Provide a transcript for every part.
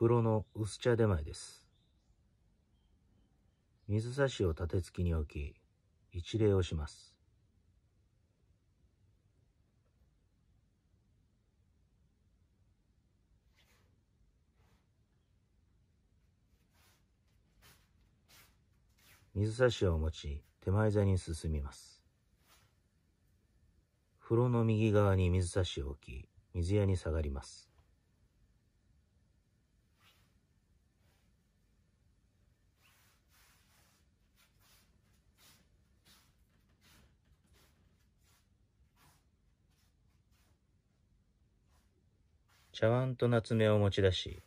風呂の薄茶出前です。水差しを立て付きに置き、一礼をします。水差しを持ち、手前座に進みます。風呂の右側に水差しを置き、水屋に下がります。茶碗と夏目を持ち出し、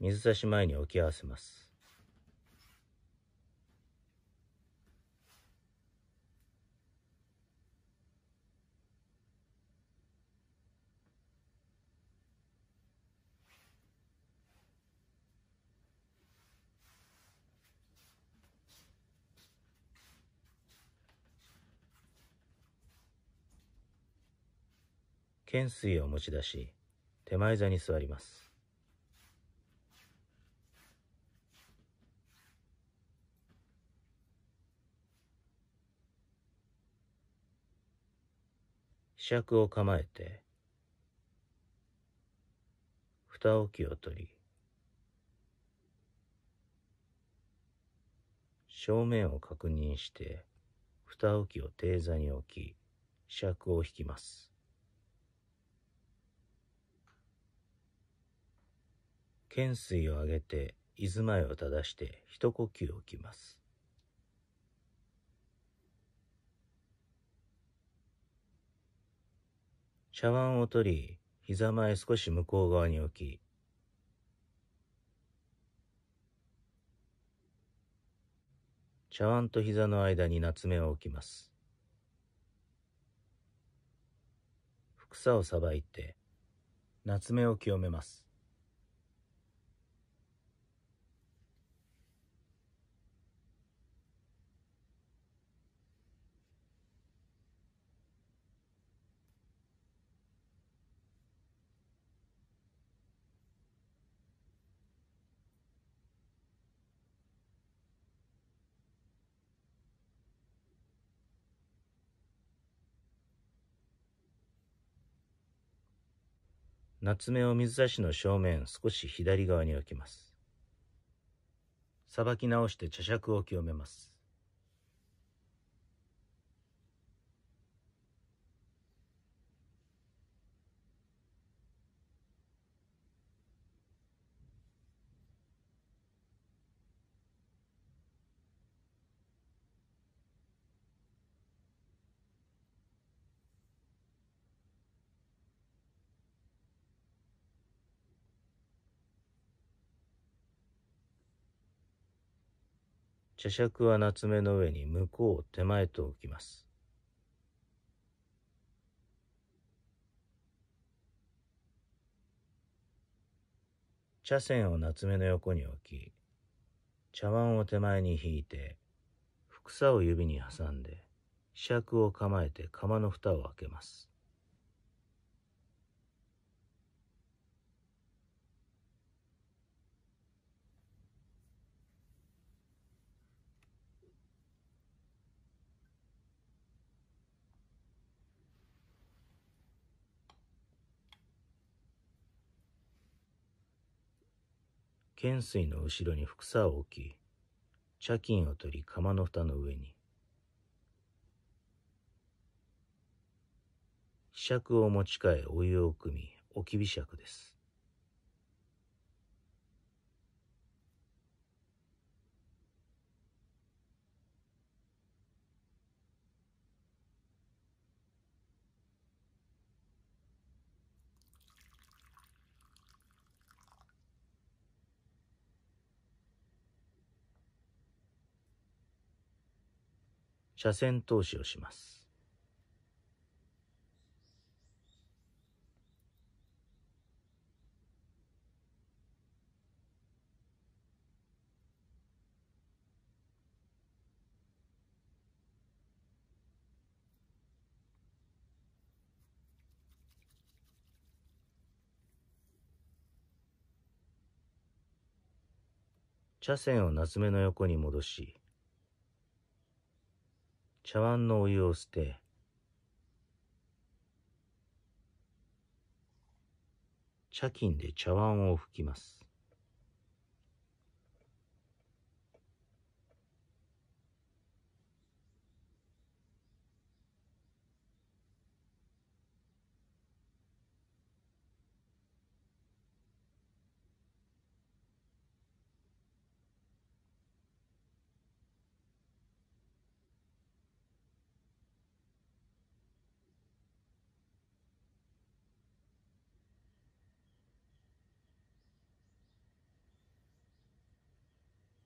水差し前に置き合わせます。懸垂を持ち出し手前座に座ります。試着を構えて、蓋置きを取り、正面を確認して、蓋置きを定座に置き、尺を引きます。懸垂を上げて、居住まいを正して、一呼吸置きます。茶碗を取り、膝前少し向こう側に置き、茶碗と膝の間に夏目を置きます。草をさばいて、夏目を清めます。夏目を水差しの正面少し左側に置きます。さばき直して茶杓を清めます。茶杓は夏目の上に向こう手前と置きます。茶筅を夏目の横に置き、茶碗を手前に引いて、ふくさを指に挟んで、柄杓を構えて釜の蓋を開けます。懸垂の後ろに副を置き、茶巾を取り釜の蓋の上に。柄杓を持ち替えお湯を汲み、置きびしです。車線投資をします。車線を夏目の横に戻し、茶碗のお湯を捨て、茶巾で茶碗を拭きます。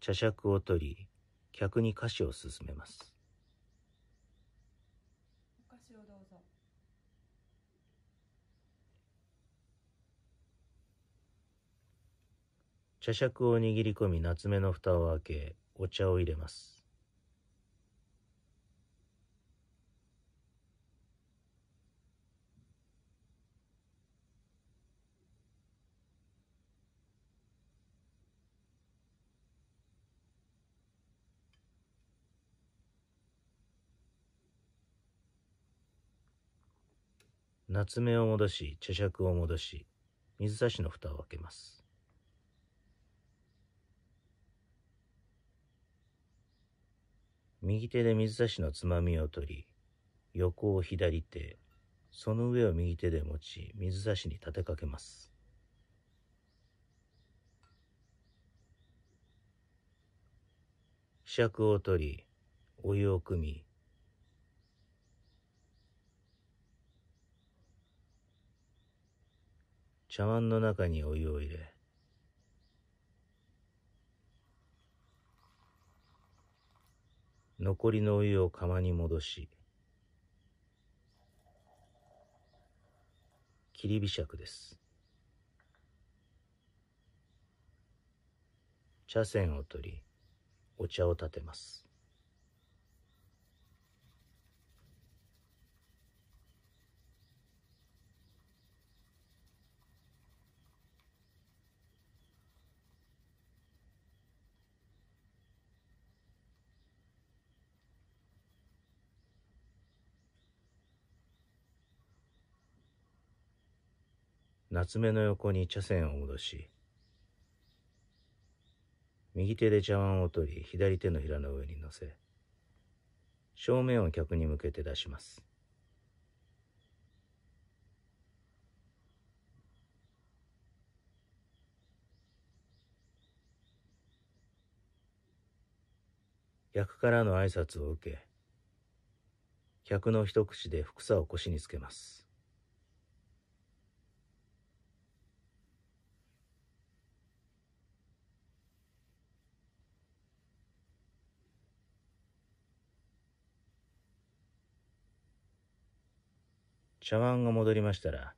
茶尺を取り、客に菓子を勧めます。お菓子をどうぞ。茶尺を握り込み、夏目の蓋を開け、お茶を入れます。夏目を戻し、茶杓を戻し、水差しの蓋を開けます。右手で水差しのつまみを取り、横を左手、その上を右手で持ち、水差しに立てかけます。柄杓を取り、お湯を汲み、茶碗の中にお湯を入れ、残りのお湯を釜に戻し、切りびしゃくです。茶筅を取り、お茶を立てます。夏目の横に茶筅を戻し右手で茶碗を取り左手のひらの上に乗せ正面を客に向けて出します客からの挨拶を受け客の一口でふさを腰につけます茶碗が戻りましたら、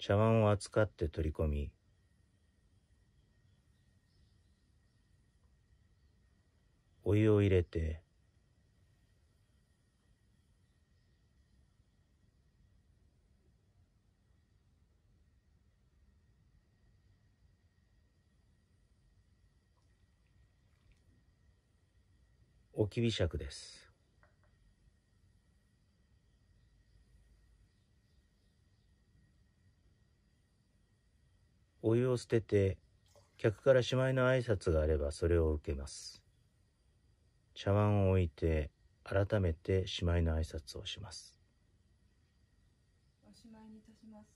茶碗を扱って取り込み、お湯を入れて、おきびしゃくです。お湯を捨てて、客からしまいの挨拶があればそれを受けます。茶碗を置いて、改めてしまいの挨拶をします。おしまいにいたします。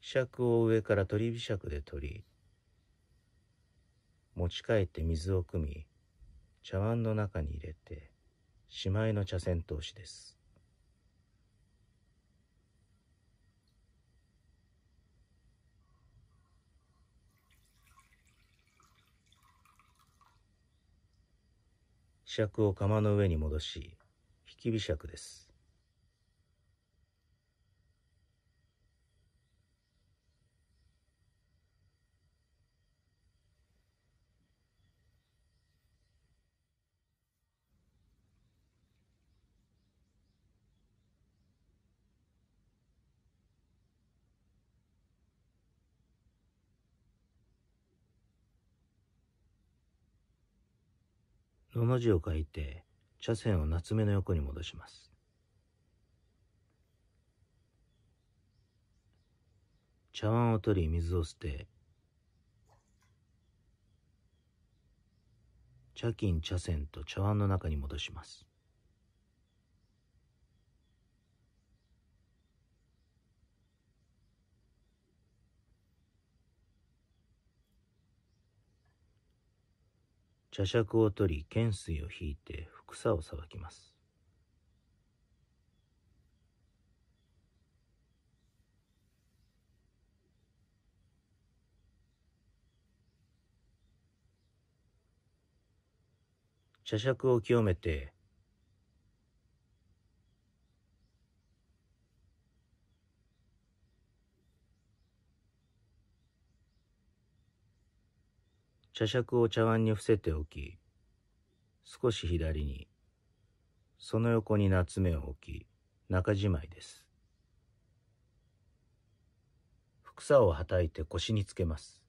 尺を上から取り柄杓で取り、持ち帰って水を汲み、茶碗の中に入れて、しまいの茶筅通しです。尺を釜の上に戻し、引き微尺です。の字を書いて、茶筅を夏目の横に戻します。茶碗を取り水を捨て、茶巾茶筅と茶碗の中に戻します。茶杓を取り懸垂を引いて草をさばきます茶杓を清めて茶杓を茶碗に伏せておき、少し左に、その横に夏目を置き、中じまいです。草をはたいて腰につけます。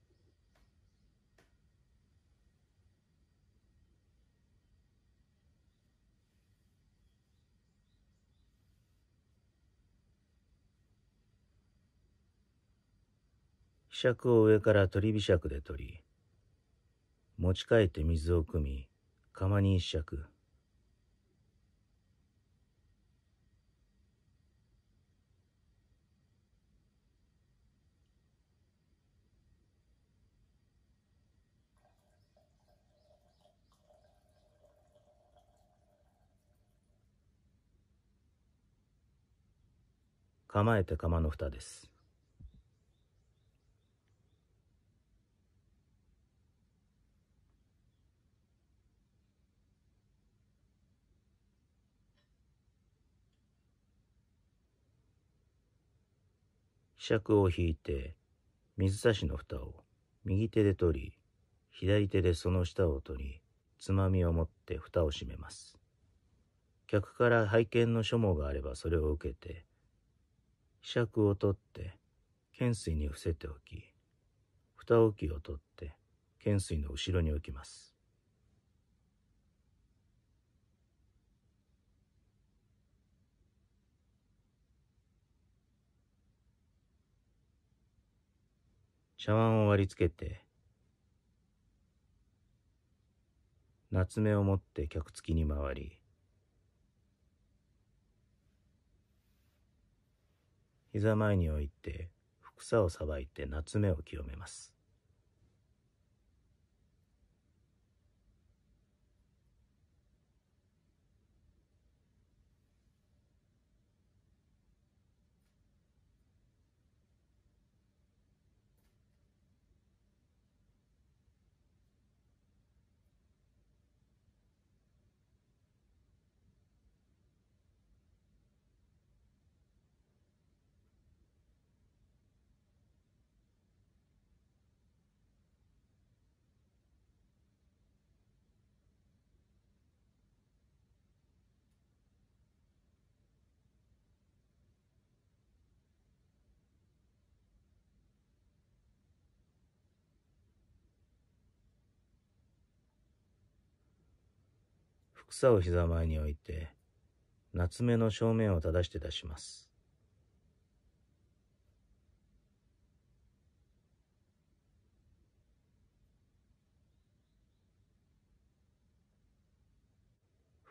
柄杓を上から取り柄尺で取り、持ち帰って水を汲み、釜に一尺。構えて釜の蓋です。尺を引いて、水差しの蓋を右手で取り、左手でその下を取り、つまみを持って蓋を閉めます。客から拝見の書網があればそれを受けて、尺を取って、懸垂に伏せておき、蓋置きを取って、懸垂の後ろに置きます。茶碗を割りつけて、夏目を持って客付きに回り、膝前に置いて、草をさばいて夏目を清めます。草を膝前に置いて、夏目の正面を正して出します。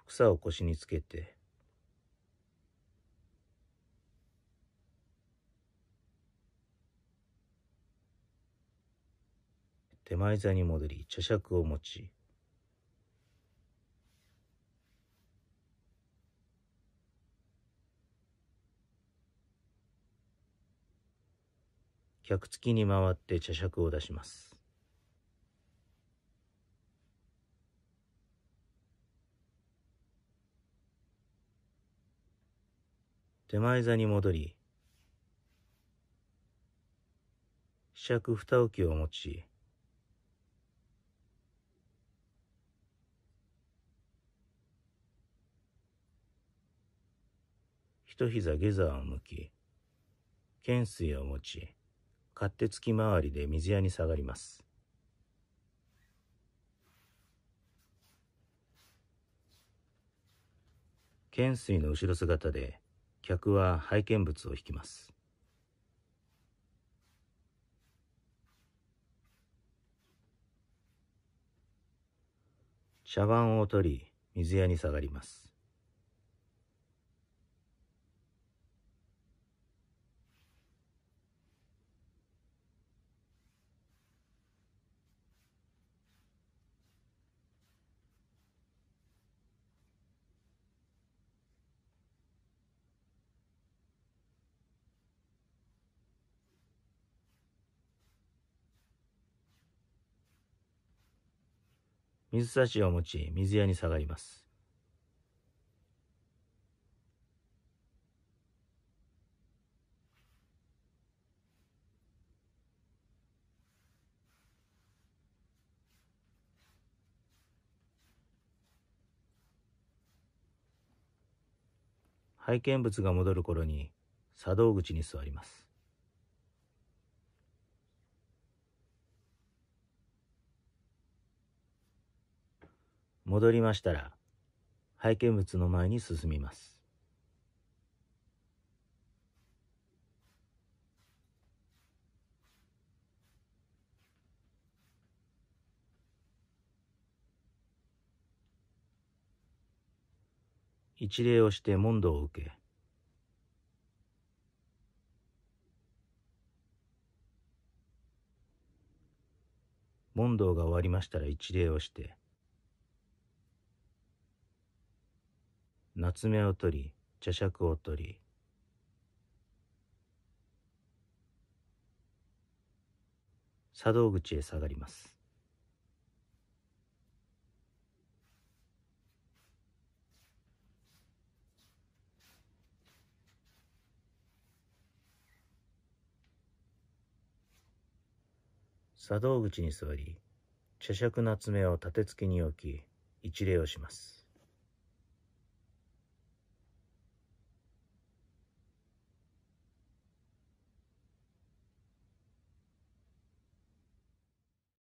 草を腰につけて、手前座に戻り、茶杓を持ち、客付きに回って茶杓を出します。手前座に戻り、試着二置きを持ち、一膝下座を向き、懸垂を持ち、勝手つき回りで水屋に下がります。懸垂の後ろ姿で客は拝見物を引きます。茶碗を取り水屋に下がります。水差しを持ち、水屋に下がります。拝見物が戻る頃に茶道口に座ります。戻りましたら、拝見物の前に進みます。一礼をして問答を受け、問答が終わりましたら一礼をして、夏目を取り茶杓を取り茶道口へ下がります茶道口に座り茶杓の爪を立て付けに置き一礼をします